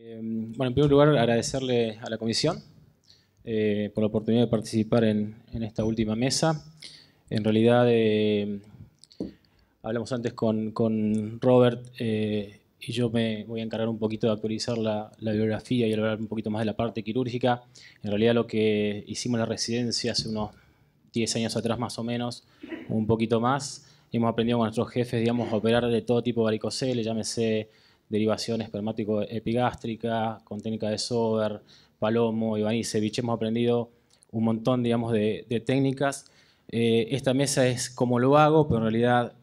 Em, bueno, en primer lugar, agradecerle a la comisión eh, por la oportunidad de participar en, esta última mesa. En realidad, em, hablamos antes con, Robert eh, y yo me voy a encargar un poquito de actualizar la, biografía y hablar un poquito más de la parte quirúrgica. En realidad, lo que hicimos en la residencia hace unos 10 años atrás, más o menos, un poquito más, hemos aprendido con nuestros jefes, digamos, a operar de todo tipo de llámese derivación espermático-epigástrica, con técnica de Sober, Palomo, Ivanisevich. Hemos aprendido un montón, digamos, de, técnicas. Eh, esta mesa es cómo lo hago, pero en realidad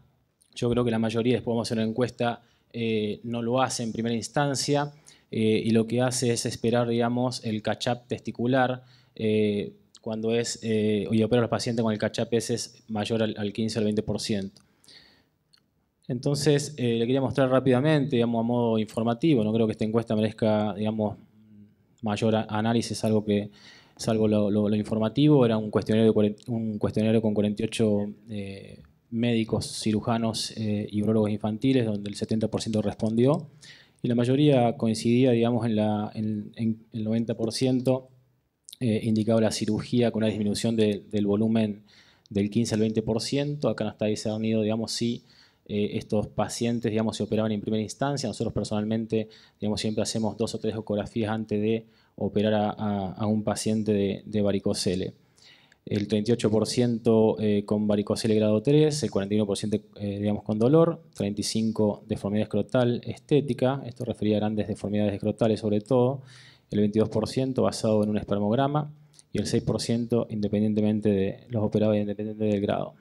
yo creo que la mayoría, después vamos a hacer una encuesta, eh, no lo hace en primera instancia eh, y lo que hace es esperar, digamos, el catch-up testicular. cuando es, y opera a los pacientes con el catch-up es mayor al, al 15 al 20%. Entonces, eh, le quería mostrar rápidamente, digamos, a modo informativo, no creo que esta encuesta merezca, digamos, mayor análisis, algo que es lo, informativo, era un cuestionario, un cuestionario con 48 eh, médicos, cirujanos eh, y urologos infantiles, donde el 70% respondió, y la mayoría coincidía, digamos, en, el 90% indicaba la cirugía con una disminución del volumen del 15 al 20%, acá no está unido, digamos, sí. Eh, estos pacientes, digamos, se operaban en primera instancia. Nosotros personalmente, siempre hacemos dos o tres ecografías antes de operar a, un paciente de, varicocele. El 38% eh, con varicocele grado 3, el 41% eh, digamos, con dolor, 35% deformidad escrotal estética, esto refería a grandes deformidades escrotales sobre todo, el 22% basado en un espermograma y el 6% independientemente de los operados independientemente del grado.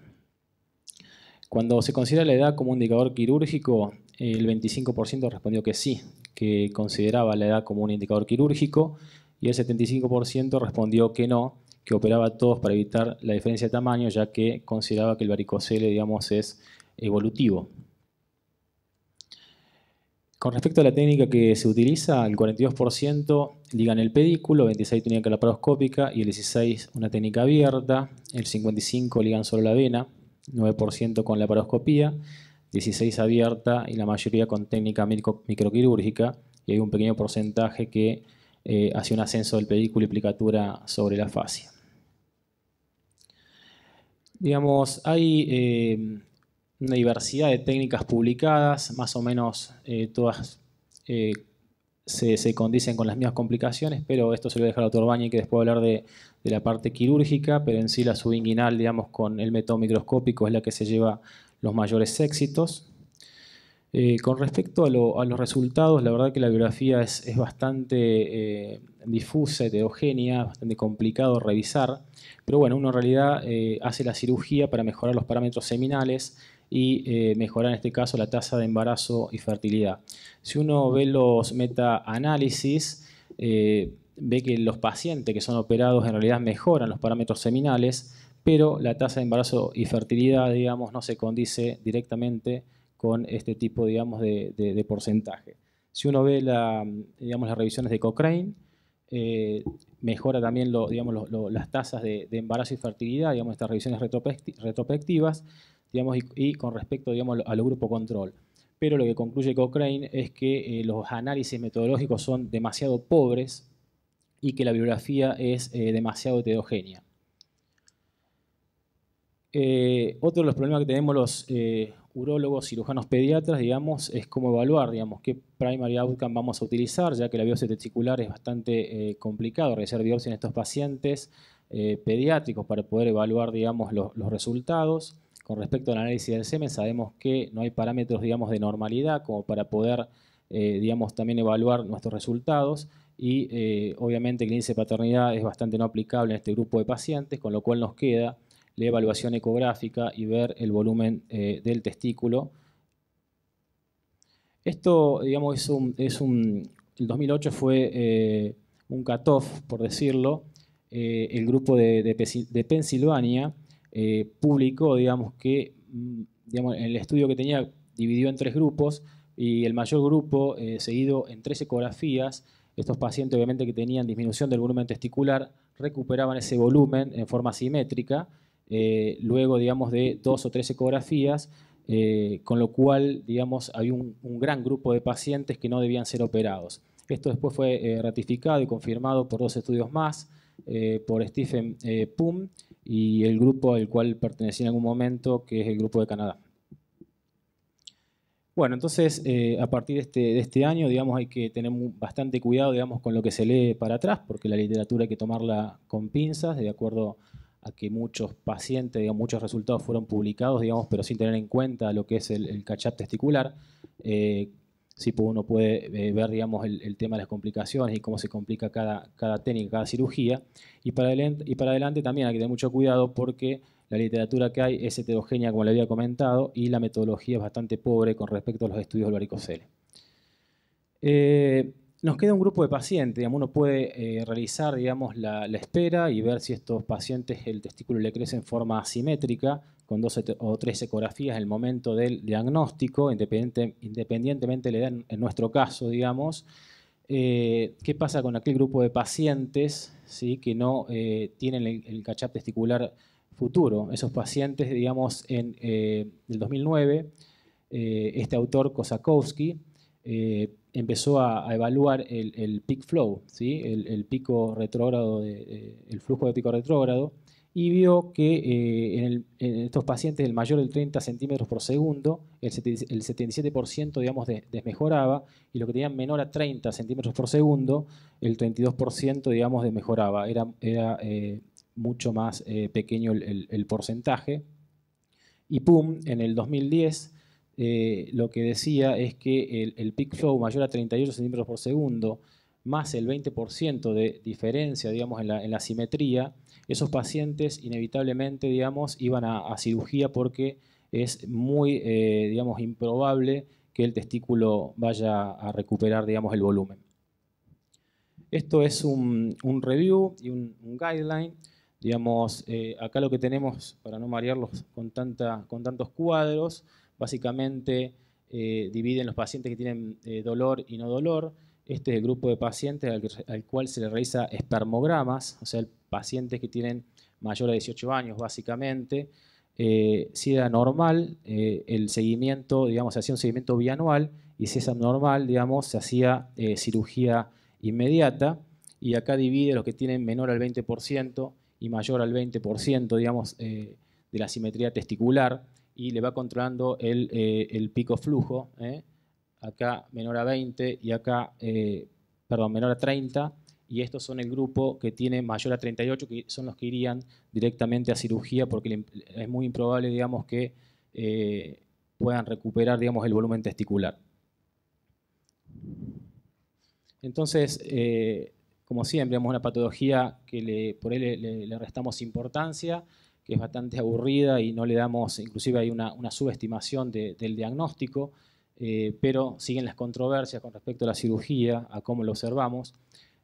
Cuando se considera la edad como un indicador quirúrgico, el 25% respondió que sí, que consideraba la edad como un indicador quirúrgico y el 75% respondió que no, que operaba todos para evitar la diferencia de tamaño, ya que consideraba que el varicocele, digamos, es evolutivo. Con respecto a la técnica que se utiliza, el 42% ligan el pedículo, 26% la laparoscópica y el 16% una técnica abierta, el 55% ligan solo la vena, 9% con laparoscopía, 16 abierta y la mayoría con técnica microquirúrgica y hay un pequeño porcentaje que eh, hace un ascenso del pedículo y plicatura sobre la fascia. Digamos, hay eh, una diversidad de técnicas publicadas, más o menos eh, todas eh, se, condicen con las mismas complicaciones, pero esto se lo voy a dejar a que después hablar de, la parte quirúrgica, pero en sí la subinguinal, digamos, con el método microscópico es la que se lleva los mayores éxitos. Eh, con respecto a, los resultados, la verdad que la biografía es, bastante eh, difusa, heterogénea, bastante complicado revisar, pero bueno, uno en realidad eh, hace la cirugía para mejorar los parámetros seminales, y eh, mejorar en este caso la tasa de embarazo y fertilidad. Si uno ve los meta-análisis, eh, ve que los pacientes que son operados en realidad mejoran los parámetros seminales, pero la tasa de embarazo y fertilidad, digamos, no se condice directamente con este tipo, digamos, de, porcentaje. Si uno ve digamos, las revisiones de Cochrane, eh, mejora también lo, digamos, las tasas de, embarazo y fertilidad, digamos, estas revisiones retrospectivas, y, con respecto digamos, al, grupo control. Pero lo que concluye Cochrane es que eh, los análisis metodológicos son demasiado pobres y que la biografía es eh, demasiado heterogénea. Eh, otro de los problemas que tenemos los urólogos, cirujanos pediatras, digamos, es cómo evaluar, qué primary outcome vamos a utilizar, ya que la biopsia testicular es bastante complicado realizar biopsia en estos pacientes pediátricos para poder evaluar, los resultados. Con respecto al análisis del semen, sabemos que no hay parámetros, digamos, de normalidad como para poder, eh, digamos, también evaluar nuestros resultados y eh, obviamente el índice de paternidad es bastante no aplicable en este grupo de pacientes, con lo cual nos queda la evaluación ecográfica y ver el volumen eh, del testículo. Esto, digamos, es un, el 2008 fue un cut-off, por decirlo, el grupo de, de Pensilvania, eh, publicó, digamos, que mm, el estudio que tenía dividió en tres grupos y el mayor grupo eh, seguido en tres ecografías. Estos pacientes, obviamente, que tenían disminución del volumen testicular, recuperaban ese volumen en forma simétrica, eh, luego, digamos, de dos o tres ecografías, con lo cual, digamos, había un, gran grupo de pacientes que no debían ser operados. Esto después fue ratificado y confirmado por dos estudios más. Eh, por Stephen eh, Pum y el grupo al cual pertenecía en algún momento, que es el grupo de Canadá. Bueno, entonces eh, a partir este, de este, año, digamos, hay que tener bastante cuidado, digamos, con lo que se lee para atrás, porque la literatura hay que tomarla con pinzas, de acuerdo a que muchos pacientes, digamos, muchos resultados fueron publicados, digamos, pero sin tener en cuenta lo que es el, el catch-up testicular. Eh, si pues, uno puede eh, ver el, tema de las complicaciones y cómo se complica cada, cada técnica, cada cirugía. Y para, adelante, y para adelante también hay que tener mucho cuidado porque la literatura que hay es heterogénea, como le había comentado, y la metodología es bastante pobre con respecto a los estudios de varicocele. Eh, nos queda un grupo de pacientes, uno puede eh, realizar digamos, la, espera y ver si estos pacientes el testículo le crece en forma asimétrica, con dos o tres ecografías en el momento del diagnóstico, independientemente de la en nuestro caso, digamos. Eh, ¿Qué pasa con aquel grupo de pacientes ¿sí? que no eh, tienen el, el, cachap testicular futuro? Esos pacientes, digamos, en el 2009, este autor Kosakowski, eh, empezó a, evaluar el, peak flow, ¿sí? el, pico retrógrado, el flujo de pico retrógrado, y vio que eh, en, estos pacientes el mayor del 30 centímetros por segundo, el, 77% digamos, desmejoraba, y lo que tenían menor a 30 centímetros por segundo, el 32% digamos, desmejoraba. Era, era eh, mucho más pequeño el porcentaje. Y pum, en el 2010 eh, lo que decía es que el, peak flow mayor a 38 centímetros por segundo más el 20% de diferencia, digamos, en la, simetría, esos pacientes inevitablemente, digamos, iban a, cirugía porque es muy, eh, digamos, improbable que el testículo vaya a recuperar, digamos, el volumen. Esto es un, review y un, guideline. Digamos, eh, acá lo que tenemos, para no marearlos con tantos cuadros, Básicamente eh, dividen los pacientes que tienen eh, dolor y no dolor. Este es el grupo de pacientes al, cual se le realiza espermogramas, o sea, pacientes que tienen mayor a 18 años básicamente. Eh, si era normal, el seguimiento, digamos, se hacía un seguimiento bianual y si es anormal, digamos, se hacía cirugía inmediata. Y acá divide los que tienen menor al 20% y mayor al 20%, digamos, de la simetría testicular y le va controlando el, eh, pico flujo, ¿eh? acá menor a 20 y acá, eh, perdón, menor a 30, y estos son el grupo que tiene mayor a 38, que son los que irían directamente a cirugía porque es muy improbable, digamos, que puedan recuperar, digamos, el volumen testicular. Entonces, como siempre, vemos una patología que por él le restamos importancia, es bastante aburrida y no le damos, inclusive hay una, subestimación del diagnóstico, eh, pero siguen las controversias con respecto a la cirugía, a cómo lo observamos,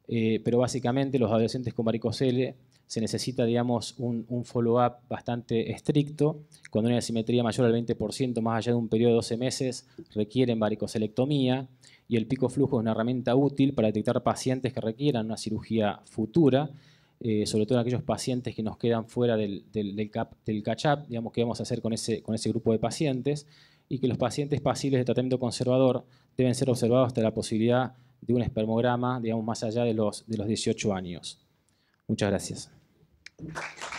eh, pero básicamente los adolescentes con varicocele se necesita, digamos, un, un follow-up bastante estricto, cuando una asimetría mayor al 20%, más allá de un periodo de 12 meses, requieren varicocelectomía, y el pico flujo es una herramienta útil para detectar pacientes que requieran una cirugía futura, eh, sobre todo en aquellos pacientes que nos quedan fuera del, del catch-up, digamos, que vamos a hacer con ese, con ese grupo de pacientes, y que los pacientes pasibles de tratamiento conservador deben ser observados hasta la posibilidad de un espermograma, digamos, más allá de los, de los 18 años. Muchas gracias.